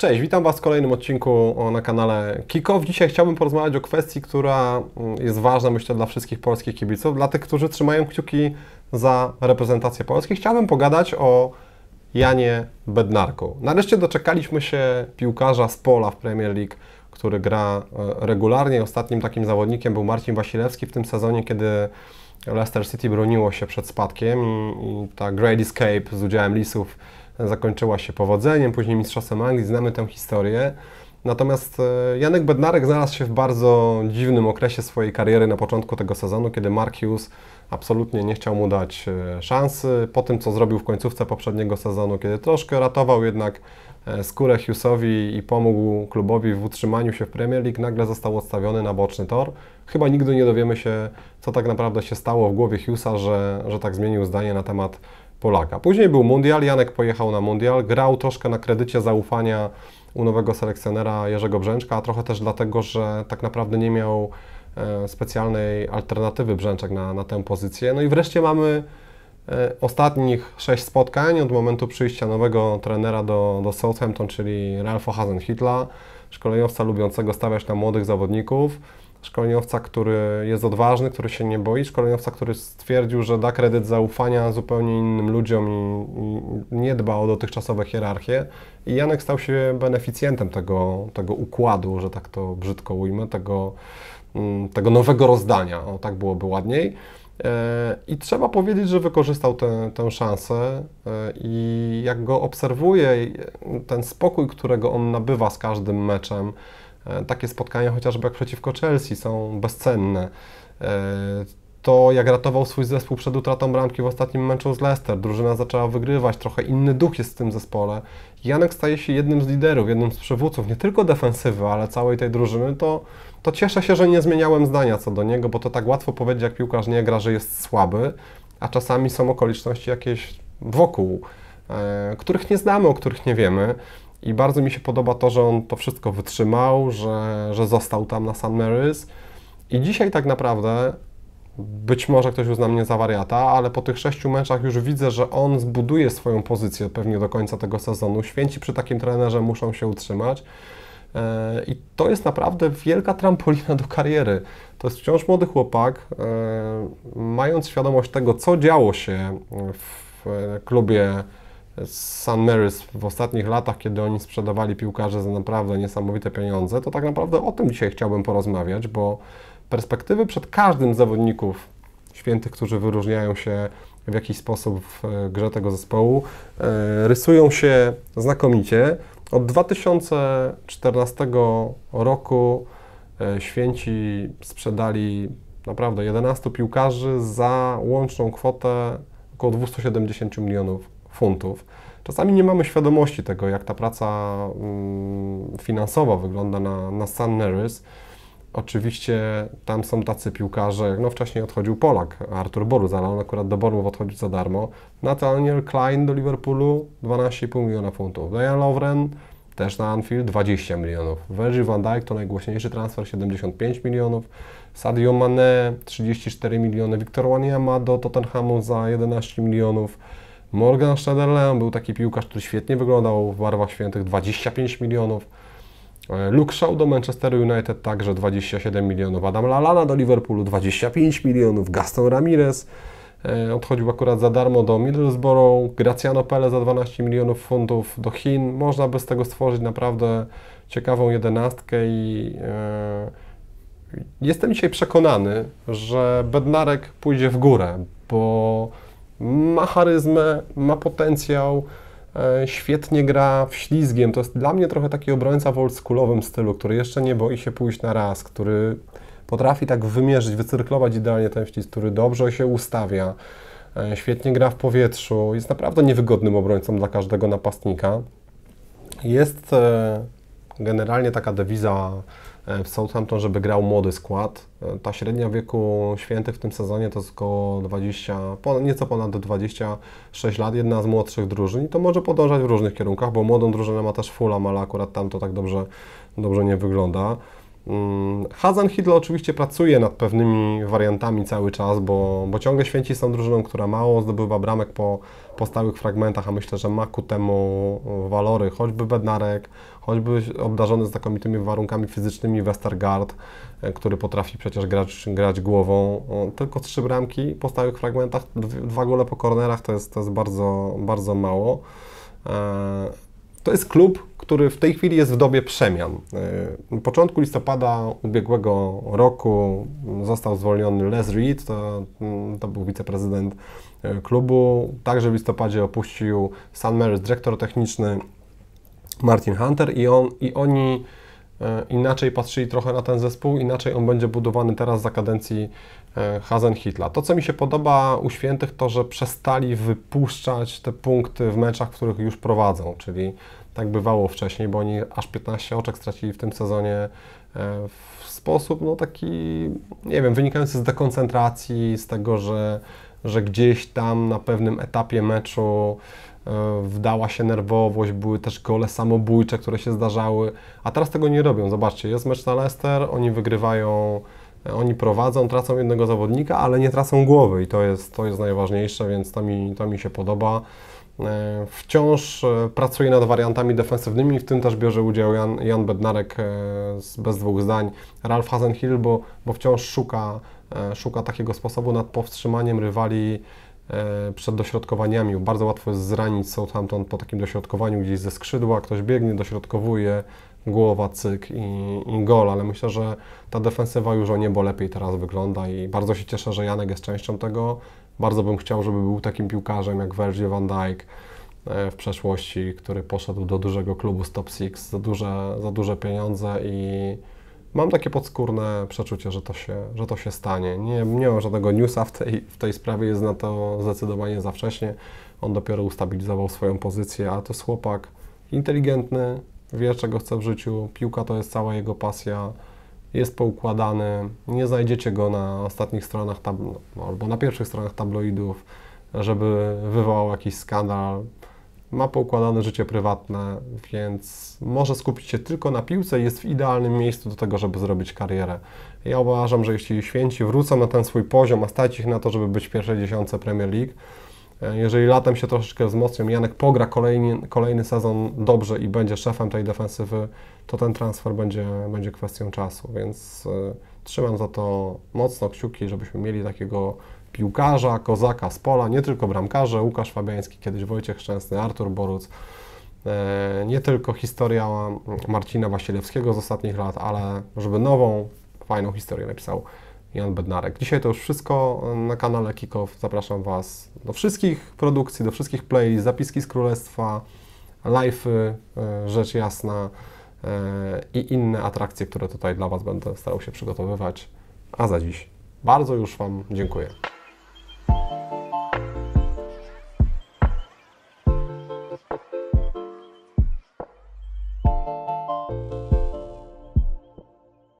Cześć, witam Was w kolejnym odcinku na kanale Kikow. Dzisiaj chciałbym porozmawiać o kwestii, która mm, jest ważna myślę dla wszystkich polskich kibiców, dla tych, którzy trzymają kciuki za reprezentację Polski. Chciałbym pogadać o Janie Bednarku. Nareszcie doczekaliśmy się piłkarza z pola w Premier League, który gra e, regularnie. Ostatnim takim zawodnikiem był Marcin Wasilewski w tym sezonie, kiedy Leicester City broniło się przed spadkiem i ta Great Escape z udziałem Lisów zakończyła się powodzeniem, później mistrzostwem Anglii, znamy tę historię. Natomiast e, Janek Bednarek znalazł się w bardzo dziwnym okresie swojej kariery na początku tego sezonu, kiedy Mark Hughes absolutnie nie chciał mu dać e, szansy. Po tym, co zrobił w końcówce poprzedniego sezonu, kiedy troszkę ratował jednak e, skórę Hughesowi i pomógł klubowi w utrzymaniu się w Premier League, nagle został odstawiony na boczny tor. Chyba nigdy nie dowiemy się, co tak naprawdę się stało w głowie Hughesa, że, że tak zmienił zdanie na temat Polaka. Później był Mundial, Janek pojechał na Mundial, grał troszkę na kredycie zaufania u nowego selekcjonera Jerzego Brzęczka, a trochę też dlatego, że tak naprawdę nie miał e, specjalnej alternatywy Brzęczek na, na tę pozycję. No i wreszcie mamy e, ostatnich sześć spotkań od momentu przyjścia nowego trenera do, do Southampton, czyli Ralfa Hasenhitla, szkoleniowca lubiącego stawiać na młodych zawodników szkoleniowca, który jest odważny, który się nie boi, szkoleniowca, który stwierdził, że da kredyt zaufania zupełnie innym ludziom i, nie dba o dotychczasowe hierarchie. I Janek stał się beneficjentem tego, tego układu, że tak to brzydko ujmę, tego, mm, tego nowego rozdania, o tak byłoby ładniej. E, I trzeba powiedzieć, że wykorzystał tę, tę szansę e, i jak go obserwuję, ten spokój, którego on nabywa z każdym meczem, E, takie spotkania chociażby jak przeciwko Chelsea są bezcenne. E, to jak ratował swój zespół przed utratą bramki w ostatnim meczu z Leicester, drużyna zaczęła wygrywać, trochę inny duch jest w tym zespole. Janek staje się jednym z liderów, jednym z przywódców nie tylko defensywy, ale całej tej drużyny, to, to cieszę się, że nie zmieniałem zdania co do niego, bo to tak łatwo powiedzieć, jak piłkarz nie gra, że jest słaby, a czasami są okoliczności jakieś wokół, e, których nie znamy, o których nie wiemy. I bardzo mi się podoba to, że on to wszystko wytrzymał, że, że został tam na San Marys. I dzisiaj tak naprawdę, być może ktoś uzna mnie za wariata, ale po tych sześciu meczach już widzę, że on zbuduje swoją pozycję pewnie do końca tego sezonu. Święci przy takim trenerze muszą się utrzymać. E, I to jest naprawdę wielka trampolina do kariery. To jest wciąż młody chłopak, e, mając świadomość tego, co działo się w e, klubie St. Marys w ostatnich latach, kiedy oni sprzedawali piłkarze za naprawdę niesamowite pieniądze, to tak naprawdę o tym dzisiaj chciałbym porozmawiać, bo perspektywy przed każdym zawodników świętych, którzy wyróżniają się w jakiś sposób w e, grze tego zespołu, e, rysują się znakomicie. Od 2014 roku e, święci sprzedali naprawdę 11 piłkarzy za łączną kwotę około 270 milionów funtów. Czasami nie mamy świadomości tego, jak ta praca mm, finansowa wygląda na, na Sun Nerys. Oczywiście tam są tacy piłkarze, no wcześniej odchodził Polak, Artur Boruz, ale on akurat do Bormów odchodzi za darmo. Nathaniel Klein do Liverpoolu 12,5 miliona funtów. Dejan Lovren też na Anfield 20 milionów. Virgil van Dijk to najgłośniejszy transfer 75 milionów. Sadio Mane 34 miliony. Victor Wanyama do Tottenhamu za 11 milionów. Morgan Schneiderlein był taki piłkarz, który świetnie wyglądał w barwach świętych, 25 milionów. E, Luke Shaw do Manchesteru United także 27 milionów, Adam Lalana do Liverpoolu 25 milionów, Gaston Ramirez e, odchodził akurat za darmo do Middlesbrough, Graciano Pele za 12 milionów funtów do Chin. Można by z tego stworzyć naprawdę ciekawą jedenastkę i e, jestem dzisiaj przekonany, że Bednarek pójdzie w górę, bo ma charyzmę, ma potencjał, e, świetnie gra w ślizgiem. To jest dla mnie trochę taki obrońca w oldschoolowym stylu, który jeszcze nie boi się pójść na raz, który potrafi tak wymierzyć, wycyrklować idealnie ten ślizg, który dobrze się ustawia, e, świetnie gra w powietrzu, jest naprawdę niewygodnym obrońcą dla każdego napastnika. Jest e, generalnie taka dewiza w e, Southampton, żeby grał młody skład. E, ta średnia wieku świętych w tym sezonie to jest około 20, nieco ponad 26 lat, jedna z młodszych drużyn i to może podążać w różnych kierunkach, bo młodą drużynę ma też Fulham, ale akurat tam to tak dobrze, dobrze nie wygląda. Mm, Hazan Hitler oczywiście pracuje nad pewnymi wariantami cały czas, bo, bo ciągle święci są drużyną, która mało zdobywa bramek po, po stałych fragmentach, a myślę, że ma ku temu walory, choćby Bednarek, choćby obdarzony znakomitymi warunkami fizycznymi Westergaard, e, który potrafi przecież grać, grać głową. Tylko trzy bramki po stałych fragmentach, dwa gole po kornerach to jest, to jest bardzo, bardzo mało. E, to jest klub, który w tej chwili jest w dobie przemian. Y, na początku listopada ubiegłego roku został zwolniony Les Reed, to, mm, to był wiceprezydent y, klubu. Także w listopadzie opuścił San Mary's dyrektor techniczny Martin Hunter i, on, i oni y, inaczej patrzyli trochę na ten zespół, inaczej on będzie budowany teraz za kadencji Hazen Hitla. To, co mi się podoba u świętych, to że przestali wypuszczać te punkty w meczach, w których już prowadzą, czyli tak bywało wcześniej, bo oni aż 15 oczek stracili w tym sezonie e, w sposób no taki, nie wiem, wynikający z dekoncentracji, z tego, że, że gdzieś tam na pewnym etapie meczu e, wdała się nerwowość, były też gole samobójcze, które się zdarzały, a teraz tego nie robią. Zobaczcie, jest mecz na Leicester, oni wygrywają, e, oni prowadzą, tracą jednego zawodnika, ale nie tracą głowy i to jest, to jest najważniejsze, więc to mi, to mi się podoba. E, wciąż e, pracuje nad wariantami defensywnymi, w tym też bierze udział Jan, Jan Bednarek e, z bez dwóch zdań, Ralf Hasenhill, bo, bo wciąż szuka, szuka takiego sposobu nad powstrzymaniem rywali przed dośrodkowaniami. Bardzo łatwo jest zranić Southampton po takim dośrodkowaniu gdzieś ze skrzydła, ktoś biegnie, dośrodkowuje, głowa, cyk i, i, gol, ale myślę, że ta defensywa już o niebo lepiej teraz wygląda i bardzo się cieszę, że Janek jest częścią tego, bardzo bym chciał, żeby był takim piłkarzem jak Virgil van Dijk e, w przeszłości, który poszedł do dużego klubu z Top Six za duże, za duże pieniądze i mam takie podskórne przeczucie, że to się, że to się stanie. Nie, nie mam żadnego newsa w tej, w tej sprawie, jest na to zdecydowanie za wcześnie. On dopiero ustabilizował swoją pozycję, ale to jest chłopak inteligentny, wie czego chce w życiu, piłka to jest cała jego pasja jest poukładany, nie znajdziecie go na ostatnich stronach tabloidów, no, albo na pierwszych stronach tabloidów, żeby wywołał jakiś skandal. Ma poukładane życie prywatne, więc może skupić się tylko na piłce i jest w idealnym miejscu do tego, żeby zrobić karierę. Ja uważam, że jeśli święci wrócą na ten swój poziom, a stać ich na to, żeby być w pierwszej dziesiątce Premier League, jeżeli latem się troszeczkę wzmocnią, Janek pogra kolejny, kolejny sezon dobrze i będzie szefem tej defensywy, to ten transfer będzie, będzie kwestią czasu, więc y, trzymam za to mocno kciuki, żebyśmy mieli takiego piłkarza, kozaka z pola, nie tylko bramkarze, Łukasz Fabiański, kiedyś Wojciech Szczęsny, Artur Boruc, e, nie tylko historia Marcina Wasilewskiego z ostatnich lat, ale żeby nową, fajną historię napisał Jan Bednarek. Dzisiaj to już wszystko y, na kanale Kikow. Zapraszam Was do wszystkich produkcji, do wszystkich play, zapiski z Królestwa, live'y, y, rzecz jasna y, i inne atrakcje, które tutaj dla Was będę starał się przygotowywać. A za dziś bardzo już Wam dziękuję.